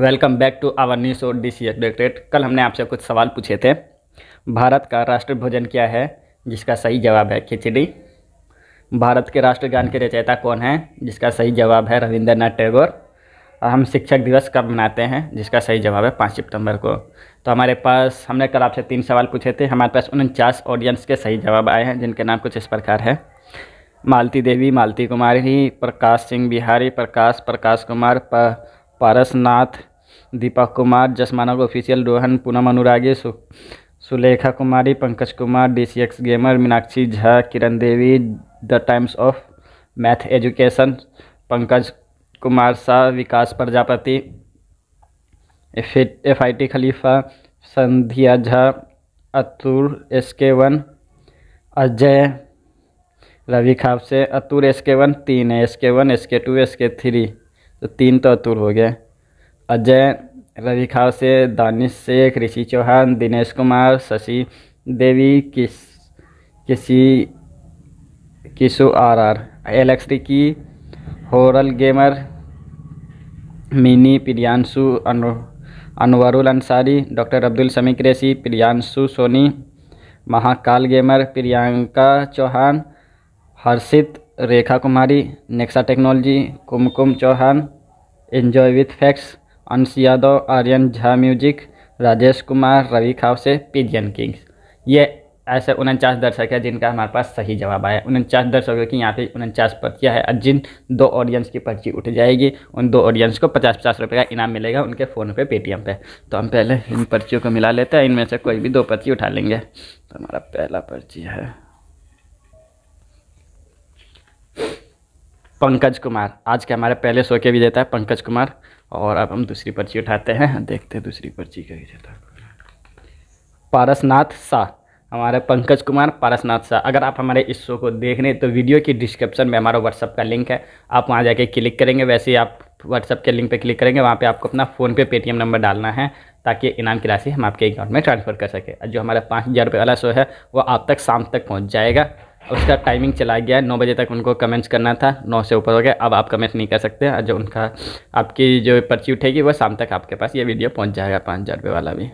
welcome back to our new show D C एडवेक्ट्रेट कल हमने आपसे कुछ सवाल पूछे थे भारत का राष्ट्र भोजन क्या है जिसका सही जवाब है खिचड़ी भारत के राष्ट्रगान के रचयिता कौन है जिसका सही जवाब है रविंद्रनाथ टैगोर और हम शिक्षक दिवस कब मनाते हैं जिसका सही जवाब है पाँच सितंबर को तो हमारे पास हमने कल आपसे तीन सवाल पूछे थे हमारे पास उनचास ऑडियंस के सही जवाब आए हैं जिनके नाम कुछ इस प्रकार है मालती देवी मालती कुमारी प्रकाश सिंह बिहारी प्रकाश प्रकाश कुमार प पारसनाथ दीपक कुमार जसमानक ऑफिशियल रोहन पूनम अनुरागी सु, Sulekha Kumari Pankaj Kumar D C X gamer Meenakshi Jha Kiran Devi the times of math education Pankaj Kumar Shah Vikas Prajapati F I T खलीफा Sandhya Jha Atul S K one Ajay Ravi खापसे अतुल एस के वन तीन है S K one S K two S K three तो तीन तो अतुल हो गए अजय रवि खाव से दानिश शेख ऋषि चौहान दिनेश कुमार शशि देवी किस किसी Kishu R R Alex Ricky होरल gamer mini Priyanshu Anwarul Ansari doctor Abdul Sami Qureshi Priyanshu Soni Mahakal gamer Priyanka Chauhan Harshit Rekha Kumari Nexa technology Kumkum Chauhan enjoy with facts Ansh Yadav Aryan Jha music Rajesh Kumar Ravi से पीजियन किंग्स ये ऐसे उनचास दर्शक है जिनका हमारे पास सही जवाब आया उनचास दर्शकों की यहाँ पे उनचास पर्चियाँ है और जिन दो ऑडियंस की पर्ची उठ जाएगी उन दो ऑडियंस को पचास पचास रुपये का इनाम मिलेगा उनके फ़ोन पे पेटीएम पे तो हम पहले इन पर्चियों को मिला लेते हैं इनमें से कोई भी दो पर्ची उठा लेंगे तो हमारा पहला पर्ची है पंकज कुमार आज के हमारे पहले शो के भी देता है पंकज कुमार और अब हम दूसरी पर्ची उठाते हैं देखते हैं दूसरी पर्ची का देता पारसनाथ शाह हमारे पंकज कुमार पारसनाथ शाह अगर आप हमारे इस शो को देख रहे हैं तो वीडियो की डिस्क्रिप्शन में हमारा व्हाट्सअप का लिंक है आप वहाँ जाके क्लिक करेंगे वैसे ही आप व्हाट्सअप के लिंक पर क्लिक करेंगे वहाँ पर आपको अपना फ़ोनपे पे पेटीएम नंबर डालना है ताकि इनाम की राशि हम आपके अकाउंट में ट्रांसफ़र कर सकें जो हमारा पाँच हज़ार रुपये वाला शो है वो आप तक शाम तक पहुँच जाएगा उसका टाइमिंग चला गया है नौ बजे तक उनको कमेंट्स करना था नौ से ऊपर हो गया अब आप कमेंट नहीं कर सकते जो उनका आपकी जो पर्ची उठेगी वो शाम तक आपके पास ये वीडियो पहुंच जाएगा पाँच हज़ार रुपये वाला भी